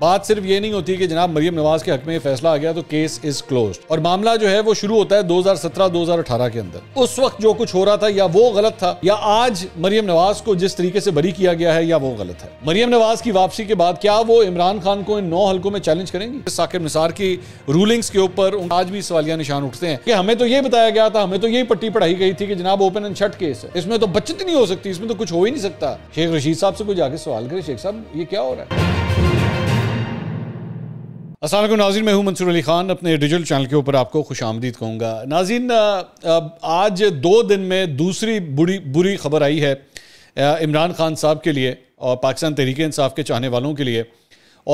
बात सिर्फ ये नहीं होती कि जनाब मरियम नवाज के हक में फैसला आ गया तो केस इज क्लोज और मामला जो है वो शुरू होता है 2017-2018 के अंदर उस वक्त जो कुछ हो रहा था या वो गलत था या आज मरियम नवाज को जिस तरीके से बरी किया गया है या वो गलत है मरियम नवाज की वापसी के बाद क्या वो इमरान खान को इन नौ हल्कों में चैलेंज करेंगे साकिब निसार की रूलिंग्स के ऊपर आज भी सवालिया निशान उठते हैं कि हमें तो ये बताया गया था हमें तो यही पट्टी पढ़ाई गई थी कि जनाब ओपन एंड छठ केस है इसमें तो बचत नहीं हो सकती इसमें तो कुछ हो ही नहीं सकता शेख रशीद साहब से कुछ जाके सवाल करे शेख साहब ये क्या हो रहा है असल नाजिन मैं हूँ मंसूर अली ख़ान अपने डिजिटल चैनल के ऊपर आपको खुश आमदीद कहूँगा नाजिन आज दो दिन में दूसरी बुरी बुरी खबर आई है इमरान खान साहब के लिए और पाकिस्तान तहरीक इंसाफ के चाहने वालों के लिए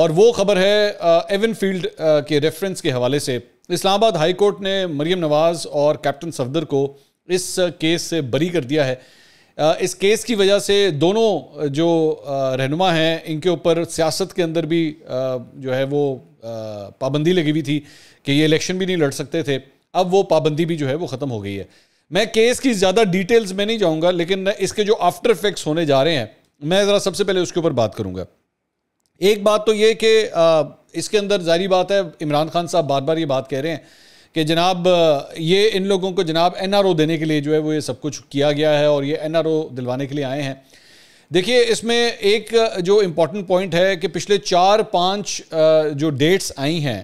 और वो खबर है एवन फील्ड के रेफरेंस के हवाले से इस्लामाबाद हाई कोर्ट ने मरीम नवाज़ और कैप्टन सफदर को इस केस से बरी कर दिया है इस केस की वजह से दोनों जो रहनुमा हैं इनके ऊपर सियासत के अंदर भी जो है वो पाबंदी लगी हुई थी कि ये इलेक्शन भी नहीं लड़ सकते थे अब वो पाबंदी भी जो है वो ख़त्म हो गई है मैं केस की ज़्यादा डिटेल्स में नहीं जाऊँगा लेकिन इसके जो आफ्टर इफेक्ट्स होने जा रहे हैं मैं ज़रा सबसे पहले उसके ऊपर बात करूँगा एक बात तो ये कि इसके अंदर जारी बात है इमरान खान साहब बार बार ये बात कह रहे हैं कि जनाब ये इन लोगों को जनाब एनआरओ देने के लिए जो है वो ये सब कुछ किया गया है और ये एनआरओ दिलवाने के लिए आए हैं देखिए इसमें एक जो इम्पॉर्टेंट पॉइंट है कि पिछले चार पाँच जो डेट्स आई हैं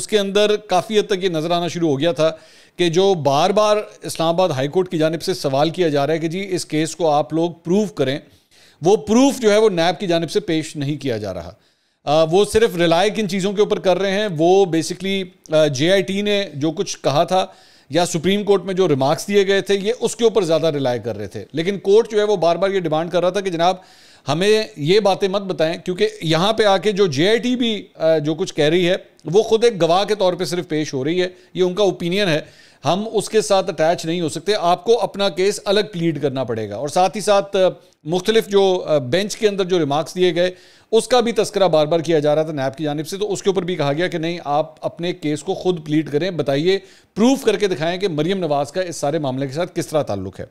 उसके अंदर काफ़ी हद तक ये नज़र आना शुरू हो गया था कि जो बार बार इस्लामाबाद हाईकोर्ट की जानब से सवाल किया जा रहा है कि जी इस केस को आप लोग प्रूव करें वो प्रूफ जो है वो नैब की जानब से पेश नहीं किया जा रहा वो सिर्फ रिलाय किन चीज़ों के ऊपर कर रहे हैं वो बेसिकली जे ने जो कुछ कहा था या सुप्रीम कोर्ट में जो रिमार्क्स दिए गए थे ये उसके ऊपर ज़्यादा रिलाय कर रहे थे लेकिन कोर्ट जो है वो बार बार ये डिमांड कर रहा था कि जनाब हमें ये बातें मत बताएं क्योंकि यहाँ पे आके जो जे भी जो कुछ कह रही है वो खुद एक गवाह के तौर पे सिर्फ पेश हो रही है ये उनका ओपिनियन है हम उसके साथ अटैच नहीं हो सकते आपको अपना केस अलग प्लीड करना पड़ेगा और साथ ही साथ मुख्तलिफ जो बेंच के अंदर जो रिमार्क्स दिए गए उसका भी तस्करा बार बार किया जा रहा था नैब की जानब से तो उसके ऊपर भी कहा गया कि नहीं आप अपने केस को खुद प्लीड करें बताइए प्रूफ करके दिखाएं कि मरियम नवाज का इस सारे मामले के साथ किस तरह ताल्लुक है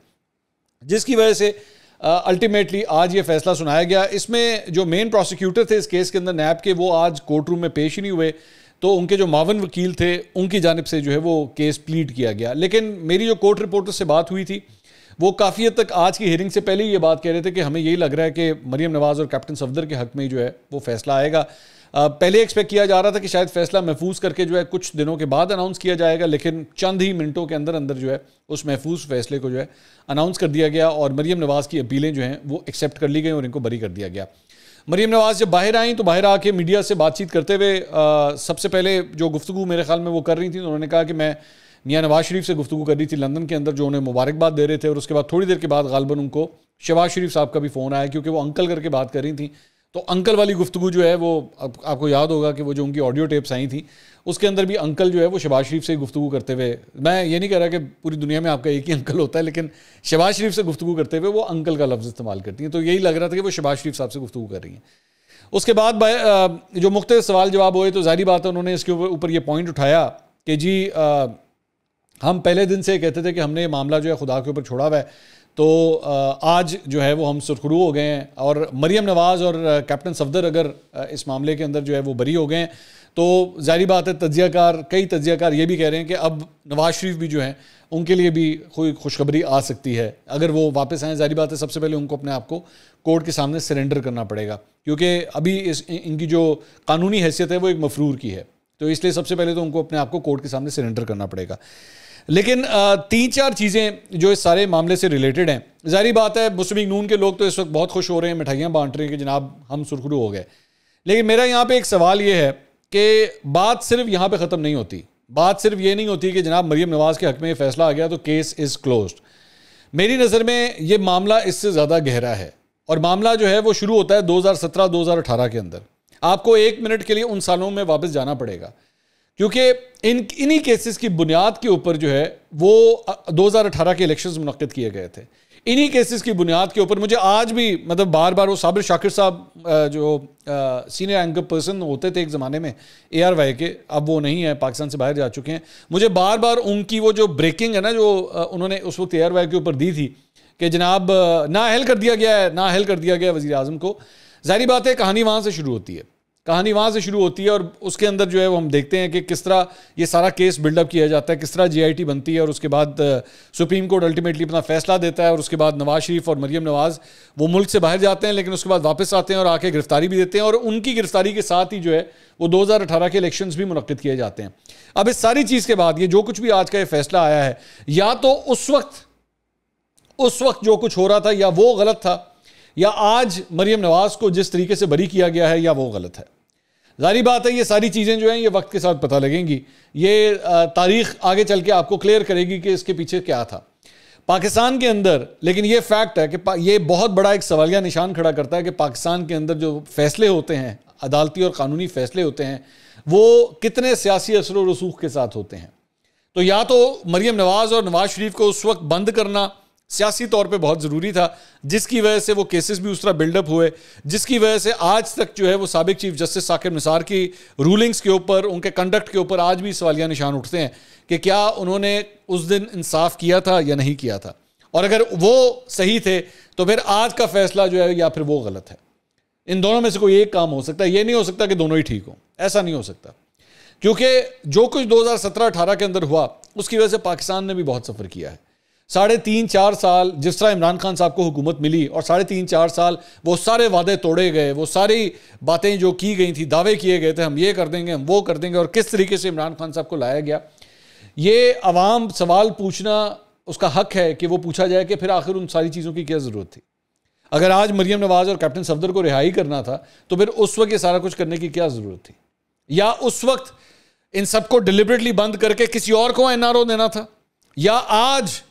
जिसकी वजह से अल्टीमेटली आज ये फैसला सुनाया गया इसमें जो मेन प्रोसिक्यूटर थे इस केस के अंदर नैब के वो आज कोर्ट रूम में पेश ही नहीं हुए तो उनके जो मावन वकील थे उनकी जानब से जो है वो केस प्लीट किया गया लेकिन मेरी जो कोर्ट रिपोर्टर से बात हुई थी वो काफ़ी हद तक आज की हियरिंग से पहले ये बात कह रहे थे कि हमें यही लग रहा है कि मरीम नवाज़ और कैप्टन सफदर के हक में ही जो है वो फैसला आएगा पहले एक्सपेक्ट किया जा रहा था कि शायद फैसला महफूज करके जो है कुछ दिनों के बाद अनाउंस किया जाएगा लेकिन चंद ही मिनटों के अंदर अंदर जो है उस महफूज फैसले को जो है अनाउंस कर दिया गया और मरीम नवाज़ की अपीलें जो हैं वो एक्सेप्ट कर ली गई और इनको बरी कर दिया गया मरीम नवाज़ जब बाहर आई तो बाहर आके मीडिया से बातचीत करते हुए सबसे पहले जो गुफ्तु मेरे ख्याल में वो कर रही थी तो उन्होंने कहा कि मैं मियाँ नवाज शरीफ से गुफ्तु कर रही थी लंदन के अंदर जो उन्हें मुबारकबाद दे रहे थे और उसके बाद थोड़ी देर के बाद गालबन उनको शहबाज शरीफ साहब का भी फ़ोन आया क्योंकि वो अंकल करके बात कर रही थी तो अंकल वाली गुफ्तु जो है वो आप, आपको याद होगा कि वो जो उनकी ऑडियो टेप्स आई थी उसके अंदर भी अंकल जो है वो शबाज शरीफ से गुफ्तु करते हुए मैं ये नहीं कह रहा कि पूरी दुनिया में आपका एक ही अंकल होता है लेकिन शबाज शरीफ से गुफ्तु करते हुए वो अंकल का लफ्ज़ इस्तेमाल करती हैं तो यही लग रहा था कि वो शबाज शरीफ साहब से गुफ्तु कर रही हैं उसके बाद जो मुख्त सवाल जवाब हुए तो जारी बात है उन्होंने इसके ऊपर ये पॉइंट उठाया कि जी हम पहले दिन से कहते थे कि हमने ये मामला जो है खुदा के ऊपर छोड़ा हुआ है तो आज जो है वो हम सुरखरू हो गए हैं और मरियम नवाज़ और कैप्टन सफदर अगर इस मामले के अंदर जो है वो बरी हो गए हैं तो जारी बात है तजियाकार कई तजियाकार ये भी कह रहे हैं कि अब नवाज शरीफ भी जो हैं उनके लिए भी कोई खुशखबरी आ सकती है अगर वो वापस आएँ जारी बात है सबसे पहले उनको अपने आप को कोर्ट के सामने सरेंडर करना पड़ेगा क्योंकि अभी इस इनकी जो कानूनी हैसियत है वो एक मफरूर की है तो इसलिए सबसे पहले तो उनको अपने आप को कोर्ट के सामने सरेंडर करना पड़ेगा लेकिन तीन चार चीज़ें जो इस सारे मामले से रिलेटेड हैं जारी बात है मुस्लिम नून के लोग तो इस वक्त बहुत खुश हो रहे हैं मिठाइयाँ बांट रहे हैं कि जनाब हम सुरखरू हो गए लेकिन मेरा यहाँ पे एक सवाल ये है कि बात सिर्फ यहाँ पे ख़त्म नहीं होती बात सिर्फ ये नहीं होती कि जनाब मरीम नवाज़ के हक में ये फैसला आ गया तो केस इज़ क्लोज मेरी नज़र में ये मामला इससे ज़्यादा गहरा है और मामला जो है वो शुरू होता है दो हज़ार के अंदर आपको एक मिनट के लिए उन सालों में वापस जाना पड़ेगा क्योंकि इन इन्हीं केसेस की बुनियाद के ऊपर जो है वो 2018 के इलेक्शंस मुनद किए गए थे इन्हीं केसेस की बुनियाद के ऊपर मुझे आज भी मतलब बार बार वो साबिर शाकिर साहब जो सीनियर एंकर पर्सन होते थे एक ज़माने में ए आर वाई के अब वो नहीं है पाकिस्तान से बाहर जा चुके हैं मुझे बार बार उनकी वो जो ब्रेकिंग है ना जो उन्होंने उस वक्त ए आर वाई के ऊपर दी थी कि जनाब नाअहल कर दिया गया है नाअहल कर दिया गया वज़ी अजम को ज़ाहरी बात है कहानी वहाँ से शुरू होती है कहानी वहाँ से शुरू होती है और उसके अंदर जो है वो हम देखते हैं कि किस तरह ये सारा केस बिल्डअप किया जाता है किस तरह जीआईटी बनती है और उसके बाद सुप्रीम कोर्ट अल्टीमेटली अपना फैसला देता है और उसके बाद नवाज शरीफ और मरियम नवाज वो मुल्क से बाहर जाते हैं लेकिन उसके बाद वापस आते हैं और आके गिरफ्तारी भी देते हैं और उनकी गिरफ्तारी के साथ ही जो है वो दो के इलेक्शंस भी मुनद किए जाते हैं अब इस सारी चीज़ के बाद ये जो कुछ भी आज का ये फैसला आया है या तो उस वक्त उस वक्त जो कुछ हो रहा था या वो गलत था या आज मरियम नवाज को जिस तरीके से बरी किया गया है या वो गलत है जारी बात है ये सारी चीज़ें जो हैं ये वक्त के साथ पता लगेंगी ये तारीख आगे चल के आपको क्लियर करेगी कि इसके पीछे क्या था पाकिस्तान के अंदर लेकिन ये फैक्ट है कि ये बहुत बड़ा एक सवालिया निशान खड़ा करता है कि पाकिस्तान के अंदर जो फैसले होते हैं अदालती और कानूनी फैसले होते हैं वो कितने सियासी असर व रसूख के साथ होते हैं तो या तो मरियम नवाज़ और नवाज शरीफ को उस वक्त बंद करना सियासी तौर पे बहुत ज़रूरी था जिसकी वजह से वो केसेस भी उस तरह बिल्डअप हुए जिसकी वजह से आज तक जो है वो सबक चीफ जस्टिस साकिब निसार की रूलिंग्स के ऊपर उनके कंडक्ट के ऊपर आज भी सवालिया निशान उठते हैं कि क्या उन्होंने उस दिन इंसाफ किया था या नहीं किया था और अगर वो सही थे तो फिर आज का फैसला जो है या फिर वो गलत है इन दोनों में से कोई एक काम हो सकता है ये नहीं हो सकता कि दोनों ही ठीक हों ऐसा नहीं हो सकता क्योंकि जो कुछ 2017-18 के अंदर हुआ उसकी वजह से पाकिस्तान ने भी बहुत सफ़र किया है साढ़े तीन चार साल जिस तरह इमरान खान साहब को हुकूमत मिली और साढ़े तीन चार साल वो सारे वादे तोड़े गए वो सारी बातें जो की गई थी दावे किए गए थे हम ये कर देंगे हम वो कर देंगे और किस तरीके से इमरान खान साहब को लाया गया ये अवाम सवाल पूछना उसका हक है कि वो पूछा जाए कि फिर आखिर उन सारी चीज़ों की क्या ज़रूरत थी अगर आज मरीम नवाज़ और कैप्टन सफदर को रिहाई करना था तो फिर उस वक्त ये सारा कुछ करने की क्या ज़रूरत थी या उस वक्त इन सबको डिलिबरेटली बंद करके किसी और को एन देना था या आज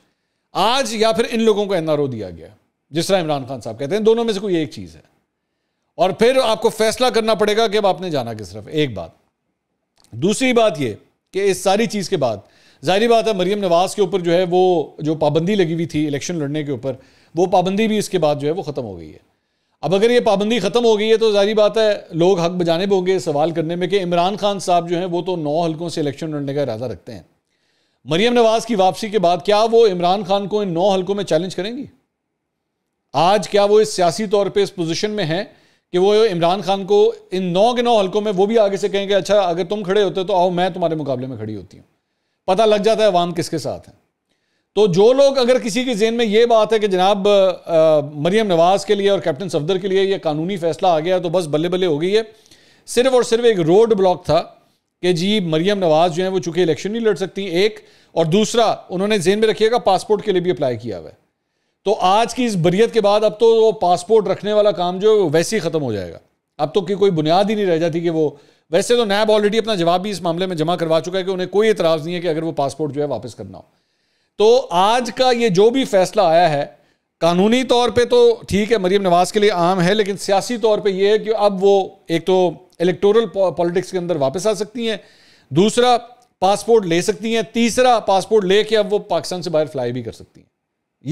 आज या फिर इन लोगों को ओ दिया गया जिस तरह इमरान खान साहब कहते हैं दोनों में से कोई एक चीज़ है और फिर आपको फैसला करना पड़ेगा कि अब आपने जाना किस तरफ एक बात दूसरी बात यह कि इस सारी चीज़ के बाद जाहिर बात है मरीम नवाज़ के ऊपर जो है वो जो पाबंदी लगी हुई थी इलेक्शन लड़ने के ऊपर वो पाबंदी भी इसके बाद जो है वो ख़त्म हो गई है अब अगर ये पाबंदी ख़त्म हो गई है तो जाहिर बात है लोग हक बजाने होंगे सवाल करने में कि इमरान खान साहब जो हैं वो तो नौ हल्कों से इलेक्शन लड़ने का इरादा रखते हैं मरियम नवाज की वापसी के बाद क्या वो इमरान खान को इन नौ हलकों में चैलेंज करेंगी आज क्या वो इस सियासी तौर पे इस पोजीशन में हैं कि वो इमरान खान को इन नौ के नौ हलकों में वो भी आगे से कहेंगे अच्छा अगर तुम खड़े होते तो आओ मैं तुम्हारे मुकाबले में खड़ी होती हूँ पता लग जाता है अवाम किसके साथ है तो जो लोग अगर किसी के जेन में ये बात है कि जनाब मरियम नवाज के लिए और कैप्टन सफदर के लिए यह कानूनी फैसला आ गया तो बस बल्ले बल्ले हो गई है सिर्फ और सिर्फ एक रोड ब्लॉक था कि जी मरियम नवाज जो है वो चूंकि इलेक्शन नहीं लड़ सकती एक और दूसरा उन्होंने जेन में रखिएगा पासपोर्ट के लिए भी अप्लाई किया हुआ है तो आज की इस बरियत के बाद अब तो वो पासपोर्ट रखने वाला काम जो है वैसे ही ख़त्म हो जाएगा अब तो की कोई बुनियाद ही नहीं रह जाती कि वो वैसे तो नैब ऑलरेडी अपना जवाब भी इस मामले में जमा करवा चुका है कि उन्हें कोई एतराज़ नहीं है कि अगर वो पासपोर्ट जो है वापस करना हो तो आज का ये जो भी फैसला आया है कानूनी तौर पे तो ठीक है मरीम नवाज के लिए आम है लेकिन सियासी तौर पे ये है कि अब वो एक तो इलेक्टोरल पॉलिटिक्स के अंदर वापस आ सकती हैं दूसरा पासपोर्ट ले सकती हैं तीसरा पासपोर्ट ले के अब वो पाकिस्तान से बाहर फ्लाई भी कर सकती हैं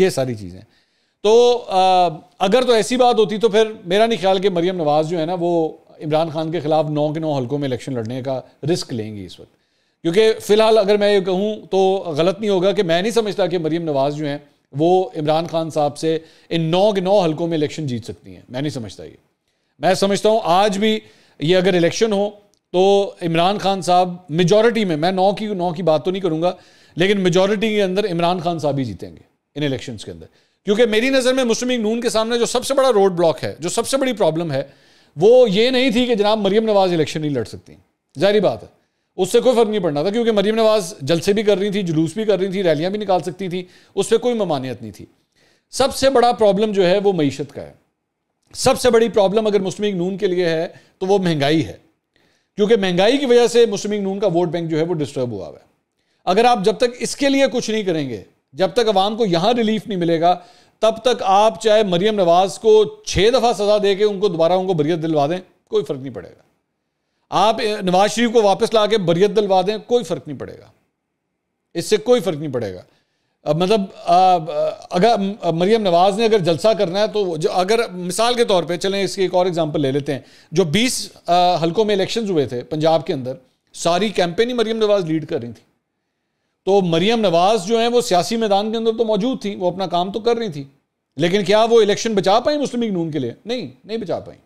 ये सारी चीज़ें तो आ, अगर तो ऐसी बात होती तो फिर मेरा नहीं ख्याल कि मरीम नवाज़ जो है ना वो इमरान खान के खिलाफ नौ के नौ हल्कों में इलेक्शन लड़ने का रिस्क लेंगी इस वक्त क्योंकि फ़िलहाल अगर मैं ये कहूँ तो गलत नहीं होगा कि मैं नहीं समझता कि मरीम नवाज़ जो हैं वो इमरान खान साहब से इन नौ के नौ हल्कों में इलेक्शन जीत सकती हैं मैं नहीं समझता ये मैं समझता हूँ आज भी ये अगर इलेक्शन हो तो इमरान खान साहब मेजॉरिटी में मैं नौ की नौ की बात तो नहीं करूंगा लेकिन मेजॉरिटी के अंदर इमरान खान साहब ही जीतेंगे इन इलेक्शंस के अंदर क्योंकि मेरी नज़र में मुस्लिम लीग नून के सामने जो सबसे बड़ा रोड ब्लॉक है जो सबसे बड़ी प्रॉब्लम है वो ये नहीं थी कि जनाब मरीम नवाज़ इलेक्शन नहीं लड़ सकती जाहरी बात है उससे कोई फ़र्क नहीं पड़ना था क्योंकि मरीम नवाज़ जलसे भी कर रही थी जुलूस भी कर रही थी रैलियाँ भी निकाल सकती थी उस पर कोई ममानियत नहीं थी सबसे बड़ा प्रॉब्लम जो है वो मीशत का है सबसे बड़ी प्रॉब्लम अगर मुस्लिम नून के लिए है तो वो महंगाई है क्योंकि महंगाई की वजह से मुस्लिम नून का वोट बैंक जो है वो डिस्टर्ब हुआ है अगर आप जब तक इसके लिए कुछ नहीं करेंगे जब तक अवाम को यहां रिलीफ नहीं मिलेगा तब तक आप चाहे मरियम नवाज को छः दफ़ा सज़ा दे के उनको दोबारा उनको बरियत दिलवा दें कोई फ़र्क नहीं पड़ेगा आप नवाज शरीफ को वापस ला के बरियत दिलवा दें कोई फ़र्क नहीं पड़ेगा इससे कोई फ़र्क नहीं पड़ेगा मतलब अगर मरियम नवाज़ ने अगर जलसा करना है तो जो अगर मिसाल के तौर पे चलें इसकी एक और एग्जांपल ले लेते हैं जो 20 हलकों में इलेक्शंस हुए थे पंजाब के अंदर सारी कैंपेन ही मरियम नवाज़ लीड कर रही थी तो मरियम नवाज़ जो है वो सियासी मैदान के अंदर तो मौजूद थी वो अपना काम तो कर रही थी लेकिन क्या वो इलेक्शन बचा पाई मुस्लिम लीग नून के लिए नहीं नहीं बचा पाई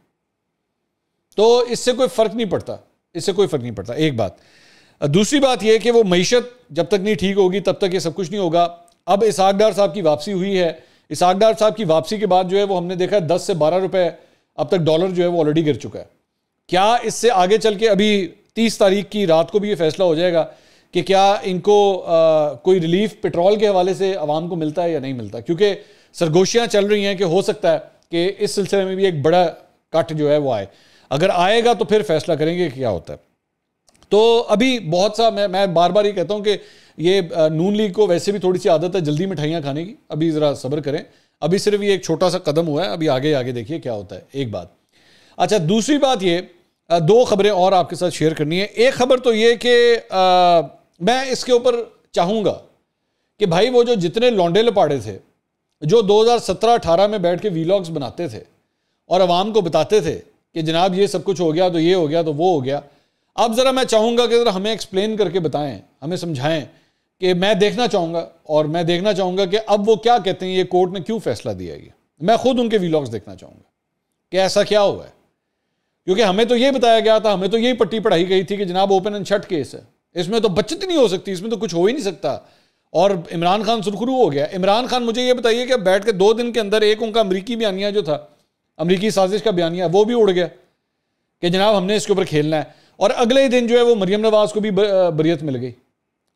तो इससे कोई फ़र्क नहीं पड़ता इससे कोई फ़र्क नहीं पड़ता एक बात दूसरी बात यह कि वो मीशत जब तक नहीं ठीक होगी तब तक ये सब कुछ नहीं होगा अब इसहाक डार साहब की वापसी हुई है इसहाक डार साहब की वापसी के बाद जो है वो हमने देखा है दस से बारह रुपए अब तक डॉलर जो है वो ऑलरेडी गिर चुका है क्या इससे आगे चल के अभी तीस तारीख की रात को भी ये फैसला हो जाएगा कि क्या इनको आ, कोई रिलीफ पेट्रोल के हवाले से आवाम को मिलता है या नहीं मिलता क्योंकि सरगोशियाँ चल रही हैं कि हो सकता है कि इस सिलसिले में भी एक बड़ा कट जो है वो आए अगर आएगा तो फिर फैसला करेंगे कि क्या होता है तो अभी बहुत सा मैं मैं बार बार ये कहता हूँ कि ये नून लीग को वैसे भी थोड़ी सी आदत है जल्दी मिठाइयाँ खाने की अभी ज़रा सब्र करें अभी सिर्फ ये एक छोटा सा कदम हुआ है अभी आगे आगे देखिए क्या होता है एक बात अच्छा दूसरी बात ये दो खबरें और आपके साथ शेयर करनी है एक खबर तो ये कि मैं इसके ऊपर चाहूँगा कि भाई वो जो जितने लौंडे लपाड़े थे जो 2017-18 में बैठ के वीलॉग्स बनाते थे और आवाम को बताते थे कि जनाब ये सब कुछ हो गया तो ये हो गया तो वो हो गया अब ज़रा मैं चाहूंगा कि ज़रा हमें एक्सप्लेन करके बताएं हमें समझाएं कि मैं देखना चाहूंगा और मैं देखना चाहूंगा कि अब वो क्या कहते हैं ये कोर्ट ने क्यों फैसला दिया ये मैं खुद उनके वीलॉग्स देखना चाहूंगा कि ऐसा क्या हुआ है क्योंकि हमें तो ये बताया गया था हमें तो यही पट्टी पढ़ाई गई थी कि जनाब ओपन एंड शट केस है इसमें तो बचत नहीं हो सकती इसमें तो कुछ हो ही नहीं सकता और इमरान खान सुरखरू हो गया इमरान खान मुझे ये बताइए कि बैठ के दो दिन के अंदर एक उनका अमरीकी बयानिया जो था अमरीकी साजिश का बयानिया वो भी उड़ गया कि जनाब हमने इसके ऊपर खेलना है और अगले दिन जो है वो मरीम नवाज़ को भी बरियत मिल गई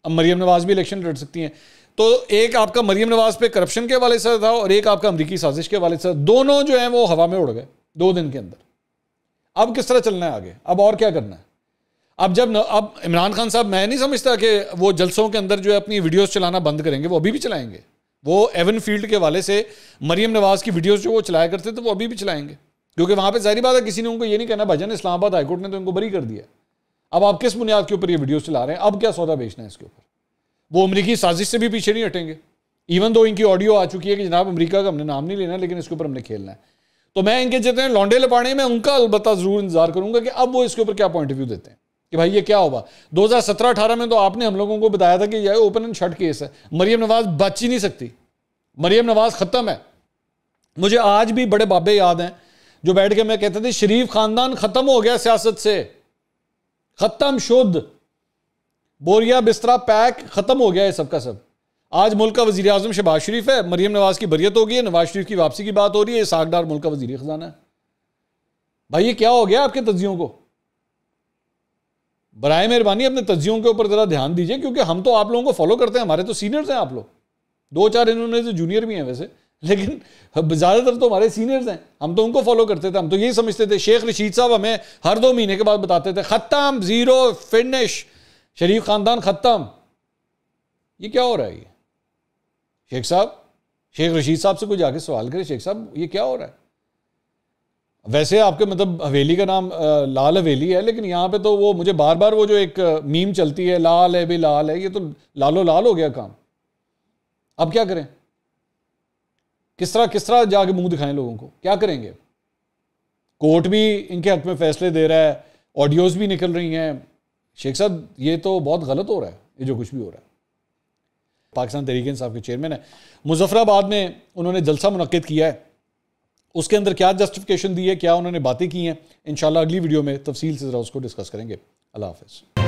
अब मरीम नवाज़ भी इलेक्शन लड़ सकती हैं तो एक आपका मरीम नवाज़ पे करप्शन के वाले सर था और एक आपका अमरीकी साजिश के वाले सर दोनों जो हैं वो हवा में उड़ गए दो दिन के अंदर अब किस तरह चलना है आगे अब और क्या करना है अब जब न, अब इमरान खान साहब मैं नहीं समझता कि वो जलसों के अंदर जो है अपनी वीडियोस चलाना बंद करेंगे वो अभी भी चलाएंगे वो एवन फील्ड के वाले से मरीम नवाज़ की वीडियोज जो वो चलाया करते थे वो अभी भी चलाएंगे क्योंकि वहां पे जहरी बात है किसी ने उनको ये नहीं कहना भजन इस्लामाबाद हाईकोर्ट ने तो इनको बरी कर दिया अब आप किस बुनियाद के ऊपर ये वीडियो चला रहे हैं अब क्या सौदा बेचना है इसके ऊपर वो अमरीकी साजिश से भी पीछे नहीं हटेंगे इवन दो इनकी ऑडियो आ चुकी है कि जनाब अमरीका का हमने नाम नहीं लेना लेकिन इसके ऊपर हमने खेलना है तो मैं इनके जितने लॉन्डे लपाड़े मैं उनका अलबत्त जरूर इंतजार करूंगा कि अब वो इसके ऊपर क्या पॉइंट ऑफ व्यू देते हैं कि भाई ये क्या होगा 2017-18 में तो आपने हम लोगों को बताया था कि यह ओपन एंड शट केस है मरियम नवाज बच ही नहीं सकती मरियम नवाज खत्म है मुझे आज भी बड़े बाबे याद हैं जो बैठ के मैं कहते थे शरीफ खानदान खत्म हो गया सियासत से खत्म शुद्ध बोरिया बिस्तरा पैक खत्म हो गया है सबका सब आज मुल्क का वजी अजम शहबाज शरीफ है मरीम नवाज की बरियत हो गई है नवाज शरीफ की वापसी की बात हो रही है सागडार मुल्क का वजीर खजाना है भाई ये क्या हो गया आपके तजियों को बर मेहरबानी अपने तजियों के ऊपर ज़रा ध्यान दीजिए क्योंकि हम तो आप लोगों को फॉलो करते हैं हमारे तो सीनियर्स हैं आप लोग दो चार इन्होंने से तो जूनियर भी हैं वैसे लेकिन ज़्यादातर तो हमारे सीनियर्स हैं हम तो उनको फॉलो करते थे हम तो यही समझते थे शेख रशीद साहब हमें हर दो महीने के बाद बताते थे ख़त्म ज़ीरो फिनिश शरीफ ख़ानदान ख़त्म ये क्या हो रहा है ये शेख साहब शेख रशीद साहब से कुछ आके सवाल करे शेख साहब ये क्या हो रहा है वैसे आपके मतलब हवेली का नाम लाल हवेली है लेकिन यहाँ पे तो वो मुझे बार बार वो जो एक मीम चलती है लाल है भी लाल है ये तो लालो लाल हो गया काम अब क्या करें किस तरह किस तरह जाके मुंह दिखाएं लोगों को क्या करेंगे कोर्ट भी इनके हक में फैसले दे रहा है ऑडियोज भी निकल रही हैं शेख साहब ये तो बहुत गलत हो रहा है ये जो कुछ भी हो रहा है पाकिस्तान तरीके इंसाफ के चेयरमैन है मुजफ्फराबाद में उन्होंने जलसा मुनद किया है उसके अंदर क्या जस्टिफिकेशन दी है क्या उन्होंने बातें की हैं इन अगली वीडियो में तफसील से ज़रा उसको डिस्कस करेंगे अल्लाह हाफिज़